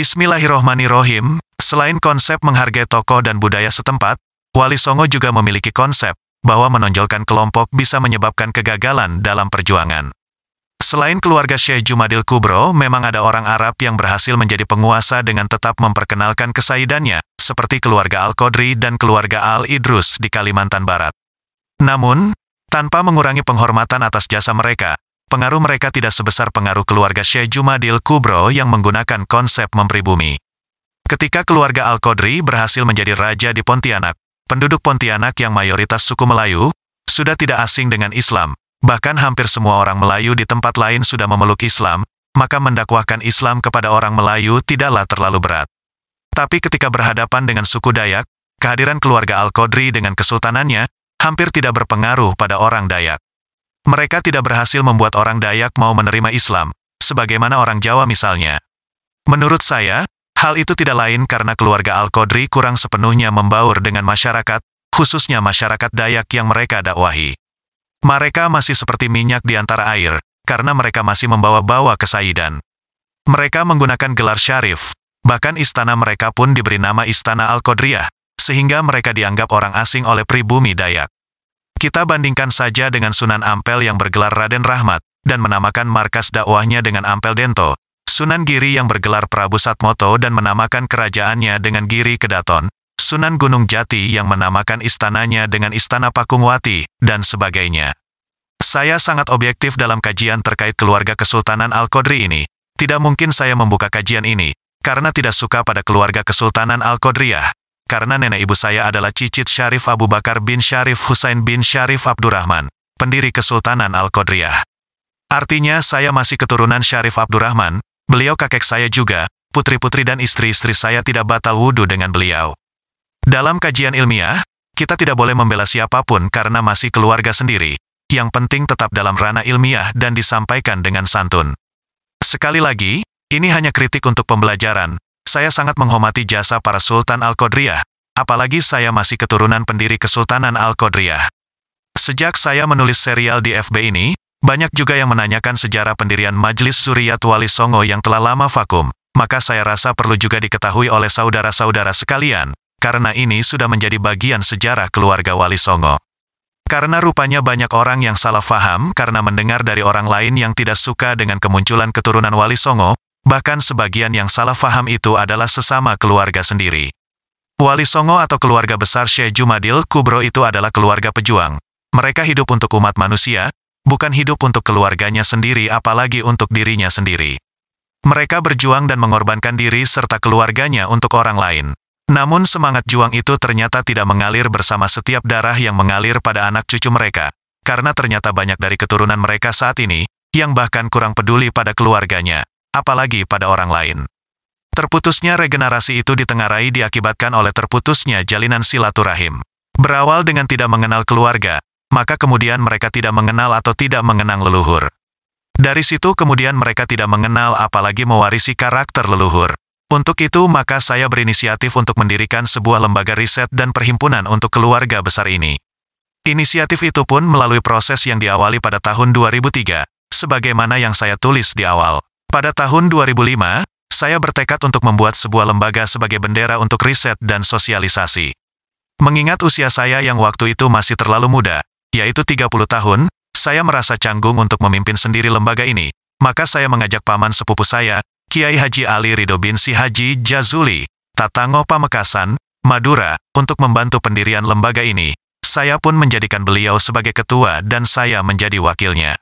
Bismillahirrohmanirrohim, selain konsep menghargai tokoh dan budaya setempat, Wali Songo juga memiliki konsep bahwa menonjolkan kelompok bisa menyebabkan kegagalan dalam perjuangan. Selain keluarga Syekh Jumadil Kubro, memang ada orang Arab yang berhasil menjadi penguasa dengan tetap memperkenalkan kesaidannya, seperti keluarga Al-Qadri dan keluarga Al-Idrus di Kalimantan Barat. Namun, tanpa mengurangi penghormatan atas jasa mereka, pengaruh mereka tidak sebesar pengaruh keluarga Syekh Jumadil Kubro yang menggunakan konsep mempribumi. Ketika keluarga Al-Qadri berhasil menjadi raja di Pontianak, penduduk Pontianak yang mayoritas suku Melayu, sudah tidak asing dengan Islam. Bahkan hampir semua orang Melayu di tempat lain sudah memeluk Islam, maka mendakwahkan Islam kepada orang Melayu tidaklah terlalu berat. Tapi ketika berhadapan dengan suku Dayak, kehadiran keluarga Al-Qadri dengan kesultanannya, hampir tidak berpengaruh pada orang Dayak. Mereka tidak berhasil membuat orang Dayak mau menerima Islam, sebagaimana orang Jawa misalnya. Menurut saya, hal itu tidak lain karena keluarga Al-Qadri kurang sepenuhnya membaur dengan masyarakat, khususnya masyarakat Dayak yang mereka dakwahi. Mereka masih seperti minyak di antara air, karena mereka masih membawa-bawa kesaidan. Mereka menggunakan gelar syarif, bahkan istana mereka pun diberi nama Istana Al-Qadriyah, sehingga mereka dianggap orang asing oleh pribumi Dayak. Kita bandingkan saja dengan Sunan Ampel yang bergelar Raden Rahmat, dan menamakan markas dakwahnya dengan Ampel Dento, Sunan Giri yang bergelar Prabu Satmoto dan menamakan kerajaannya dengan Giri Kedaton, Sunan Gunung Jati yang menamakan istananya dengan Istana Pakungwati, dan sebagainya. Saya sangat objektif dalam kajian terkait keluarga Kesultanan al qadri ini. Tidak mungkin saya membuka kajian ini, karena tidak suka pada keluarga Kesultanan al qadriyah karena nenek ibu saya adalah cicit Syarif Abu Bakar bin Syarif Husain bin Syarif Abdurrahman, pendiri Kesultanan Al-Qadriyah. Artinya saya masih keturunan Syarif Abdurrahman, beliau kakek saya juga, putri-putri dan istri-istri saya tidak batal wudhu dengan beliau. Dalam kajian ilmiah, kita tidak boleh membela siapapun karena masih keluarga sendiri, yang penting tetap dalam ranah ilmiah dan disampaikan dengan santun. Sekali lagi, ini hanya kritik untuk pembelajaran. Saya sangat menghormati jasa para Sultan Al-Qadriyah, Apalagi saya masih keturunan pendiri Kesultanan Al-Qadriyah. Sejak saya menulis serial di FB ini, banyak juga yang menanyakan sejarah pendirian Majelis Suriat Wali Songo yang telah lama vakum, maka saya rasa perlu juga diketahui oleh saudara-saudara sekalian, karena ini sudah menjadi bagian sejarah keluarga Wali Songo. Karena rupanya banyak orang yang salah faham karena mendengar dari orang lain yang tidak suka dengan kemunculan keturunan Wali Songo, bahkan sebagian yang salah faham itu adalah sesama keluarga sendiri. Wali Songo atau keluarga besar Syekh Jumadil Kubro itu adalah keluarga pejuang. Mereka hidup untuk umat manusia, bukan hidup untuk keluarganya sendiri apalagi untuk dirinya sendiri. Mereka berjuang dan mengorbankan diri serta keluarganya untuk orang lain. Namun semangat juang itu ternyata tidak mengalir bersama setiap darah yang mengalir pada anak cucu mereka, karena ternyata banyak dari keturunan mereka saat ini, yang bahkan kurang peduli pada keluarganya, apalagi pada orang lain. Terputusnya regenerasi itu ditengarai diakibatkan oleh terputusnya jalinan silaturahim. Berawal dengan tidak mengenal keluarga, maka kemudian mereka tidak mengenal atau tidak mengenang leluhur. Dari situ kemudian mereka tidak mengenal apalagi mewarisi karakter leluhur. Untuk itu maka saya berinisiatif untuk mendirikan sebuah lembaga riset dan perhimpunan untuk keluarga besar ini. Inisiatif itu pun melalui proses yang diawali pada tahun 2003, sebagaimana yang saya tulis di awal. Pada tahun 2005, saya bertekad untuk membuat sebuah lembaga sebagai bendera untuk riset dan sosialisasi. Mengingat usia saya yang waktu itu masih terlalu muda, yaitu 30 tahun, saya merasa canggung untuk memimpin sendiri lembaga ini, maka saya mengajak paman sepupu saya, Kiai Haji Ali Ridho bin Si Haji Jazuli, Tatango Pamekasan, Madura, untuk membantu pendirian lembaga ini. Saya pun menjadikan beliau sebagai ketua dan saya menjadi wakilnya.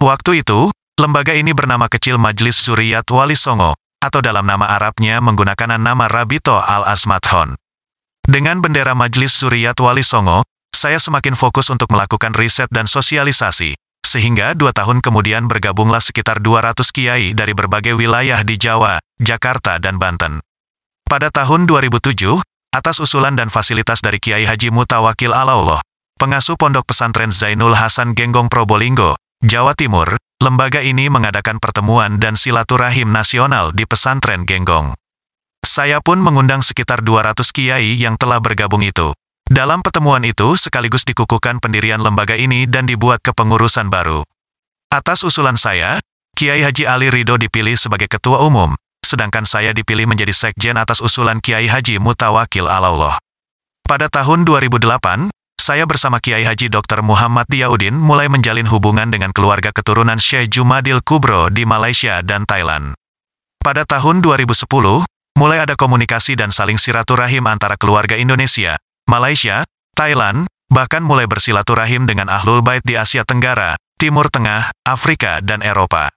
Waktu itu, Lembaga ini bernama kecil Majelis Suriat Wali Songo, atau dalam nama Arabnya menggunakan nama Rabito al asmathon Dengan bendera Majlis Suriat Wali Songo, saya semakin fokus untuk melakukan riset dan sosialisasi, sehingga dua tahun kemudian bergabunglah sekitar 200 kiai dari berbagai wilayah di Jawa, Jakarta, dan Banten. Pada tahun 2007, atas usulan dan fasilitas dari Kiai Haji Mutawakil Allah, pengasuh pondok pesantren Zainul Hasan Genggong Probolinggo, Jawa Timur, lembaga ini mengadakan pertemuan dan silaturahim nasional di pesantren Genggong. Saya pun mengundang sekitar 200 kiai yang telah bergabung itu. Dalam pertemuan itu sekaligus dikukuhkan pendirian lembaga ini dan dibuat kepengurusan baru. Atas usulan saya, Kiai Haji Ali Ridho dipilih sebagai ketua umum, sedangkan saya dipilih menjadi sekjen atas usulan Kiai Haji Mutawakil Alauloh. Pada tahun 2008, saya bersama Kiai Haji Dr. Muhammad Diaudin mulai menjalin hubungan dengan keluarga keturunan Syekh Jumadil Kubro di Malaysia dan Thailand. Pada tahun 2010, mulai ada komunikasi dan saling silaturahim antara keluarga Indonesia, Malaysia, Thailand, bahkan mulai bersilaturahim dengan Ahlul Bait di Asia Tenggara, Timur Tengah, Afrika, dan Eropa.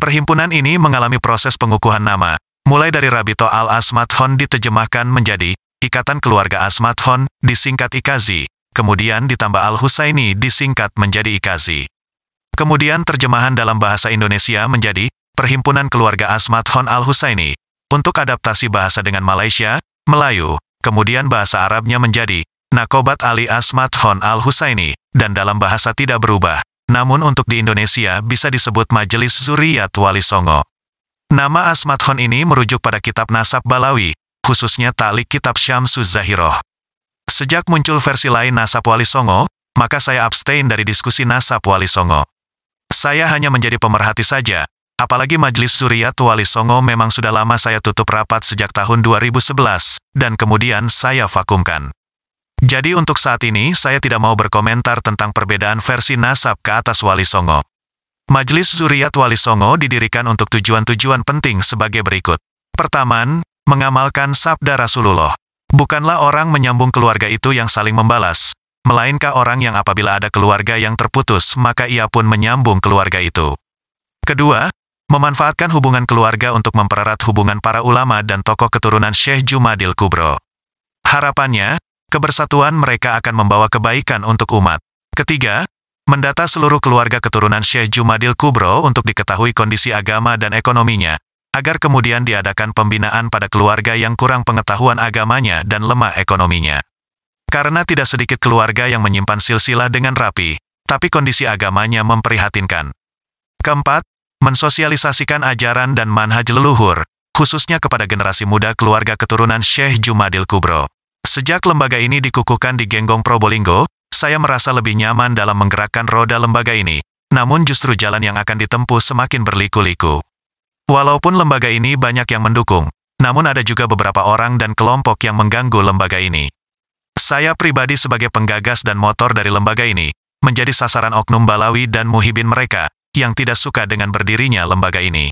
Perhimpunan ini mengalami proses pengukuhan nama, mulai dari Rabito Al Asmat Hon diterjemahkan menjadi Ikatan Keluarga Asmat Hon, disingkat IKAZI, Kemudian ditambah Al-Husaini disingkat menjadi Ikazi. Kemudian terjemahan dalam bahasa Indonesia menjadi Perhimpunan Keluarga Asmat Hon Al-Husaini. Untuk adaptasi bahasa dengan Malaysia, Melayu, kemudian bahasa Arabnya menjadi Nakobat Ali Asmat Hon Al-Husaini, dan dalam bahasa tidak berubah. Namun untuk di Indonesia bisa disebut Majelis Zuriat Wali Songo. Nama Asmat Hon ini merujuk pada kitab Nasab Balawi, khususnya Talik Kitab Syamsu Zahiroh. Sejak muncul versi lain nasab wali Songo, maka saya abstain dari diskusi nasab wali Songo. Saya hanya menjadi pemerhati saja, apalagi Majelis Suriat Wali Songo memang sudah lama saya tutup rapat sejak tahun 2011, dan kemudian saya vakumkan. Jadi untuk saat ini saya tidak mau berkomentar tentang perbedaan versi nasab ke atas Wali Songo. Majelis Zuriat Wali Songo didirikan untuk tujuan-tujuan penting sebagai berikut. Pertama, mengamalkan sabda Rasulullah. Bukanlah orang menyambung keluarga itu yang saling membalas, melainkan orang yang apabila ada keluarga yang terputus maka ia pun menyambung keluarga itu. Kedua, memanfaatkan hubungan keluarga untuk mempererat hubungan para ulama dan tokoh keturunan Syekh Jumadil Kubro. Harapannya, kebersatuan mereka akan membawa kebaikan untuk umat. Ketiga, mendata seluruh keluarga keturunan Syekh Jumadil Kubro untuk diketahui kondisi agama dan ekonominya, agar kemudian diadakan pembinaan pada keluarga yang kurang pengetahuan agamanya dan lemah ekonominya. Karena tidak sedikit keluarga yang menyimpan silsilah dengan rapi, tapi kondisi agamanya memprihatinkan. Keempat, mensosialisasikan ajaran dan manhaj leluhur, khususnya kepada generasi muda keluarga keturunan Syekh Jumadil Kubro. Sejak lembaga ini dikukuhkan di Genggong Probolinggo, saya merasa lebih nyaman dalam menggerakkan roda lembaga ini, namun justru jalan yang akan ditempuh semakin berliku-liku. Walaupun lembaga ini banyak yang mendukung, namun ada juga beberapa orang dan kelompok yang mengganggu lembaga ini. Saya pribadi sebagai penggagas dan motor dari lembaga ini, menjadi sasaran oknum Balawi dan muhibin mereka, yang tidak suka dengan berdirinya lembaga ini.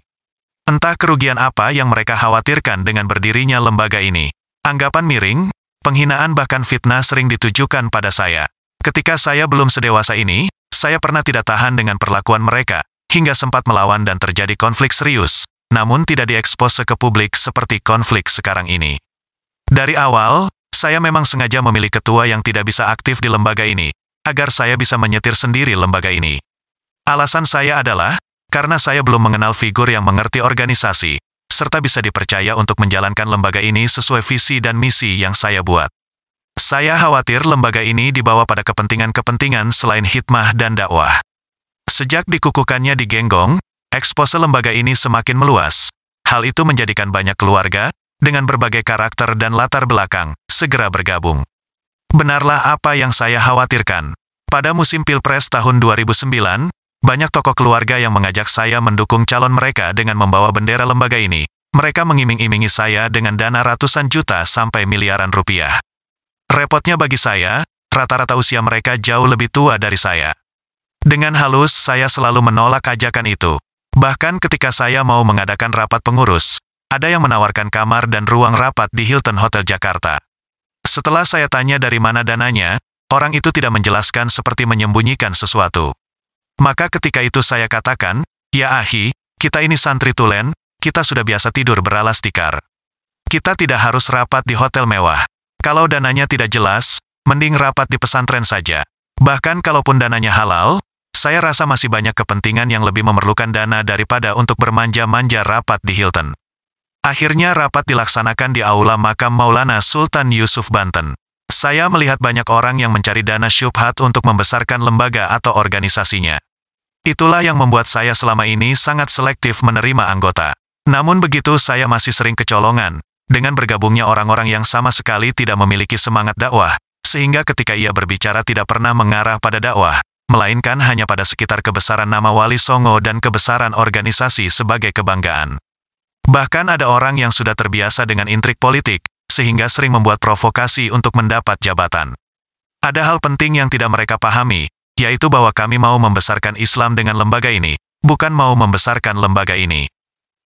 Entah kerugian apa yang mereka khawatirkan dengan berdirinya lembaga ini. Anggapan miring, penghinaan bahkan fitnah sering ditujukan pada saya. Ketika saya belum sedewasa ini, saya pernah tidak tahan dengan perlakuan mereka, hingga sempat melawan dan terjadi konflik serius, namun tidak diekspose ke publik seperti konflik sekarang ini. Dari awal, saya memang sengaja memilih ketua yang tidak bisa aktif di lembaga ini, agar saya bisa menyetir sendiri lembaga ini. Alasan saya adalah, karena saya belum mengenal figur yang mengerti organisasi, serta bisa dipercaya untuk menjalankan lembaga ini sesuai visi dan misi yang saya buat. Saya khawatir lembaga ini dibawa pada kepentingan-kepentingan selain hitmah dan dakwah. Sejak dikukuhkannya di Genggong, ekspose lembaga ini semakin meluas. Hal itu menjadikan banyak keluarga, dengan berbagai karakter dan latar belakang, segera bergabung. Benarlah apa yang saya khawatirkan. Pada musim Pilpres tahun 2009, banyak tokoh keluarga yang mengajak saya mendukung calon mereka dengan membawa bendera lembaga ini. Mereka mengiming-imingi saya dengan dana ratusan juta sampai miliaran rupiah. Repotnya bagi saya, rata-rata usia mereka jauh lebih tua dari saya. Dengan halus saya selalu menolak ajakan itu. Bahkan ketika saya mau mengadakan rapat pengurus, ada yang menawarkan kamar dan ruang rapat di Hilton Hotel Jakarta. Setelah saya tanya dari mana dananya, orang itu tidak menjelaskan seperti menyembunyikan sesuatu. Maka ketika itu saya katakan, ya ahi, kita ini santri tulen, kita sudah biasa tidur beralas tikar. Kita tidak harus rapat di hotel mewah. Kalau dananya tidak jelas, mending rapat di pesantren saja. Bahkan kalaupun dananya halal, saya rasa masih banyak kepentingan yang lebih memerlukan dana daripada untuk bermanja-manja rapat di Hilton. Akhirnya rapat dilaksanakan di aula makam Maulana Sultan Yusuf Banten. Saya melihat banyak orang yang mencari dana syubhat untuk membesarkan lembaga atau organisasinya. Itulah yang membuat saya selama ini sangat selektif menerima anggota. Namun begitu saya masih sering kecolongan, dengan bergabungnya orang-orang yang sama sekali tidak memiliki semangat dakwah, sehingga ketika ia berbicara tidak pernah mengarah pada dakwah, melainkan hanya pada sekitar kebesaran nama Wali Songo dan kebesaran organisasi sebagai kebanggaan. Bahkan ada orang yang sudah terbiasa dengan intrik politik, sehingga sering membuat provokasi untuk mendapat jabatan. Ada hal penting yang tidak mereka pahami, yaitu bahwa kami mau membesarkan Islam dengan lembaga ini, bukan mau membesarkan lembaga ini.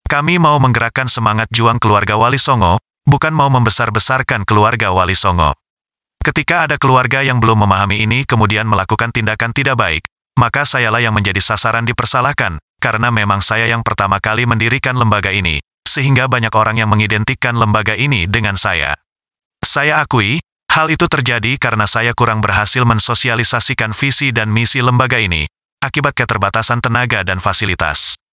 Kami mau menggerakkan semangat juang keluarga Wali Songo, bukan mau membesar-besarkan keluarga Wali Songo. Ketika ada keluarga yang belum memahami ini kemudian melakukan tindakan tidak baik, maka sayalah yang menjadi sasaran dipersalahkan, karena memang saya yang pertama kali mendirikan lembaga ini, sehingga banyak orang yang mengidentikan lembaga ini dengan saya. Saya akui, hal itu terjadi karena saya kurang berhasil mensosialisasikan visi dan misi lembaga ini, akibat keterbatasan tenaga dan fasilitas.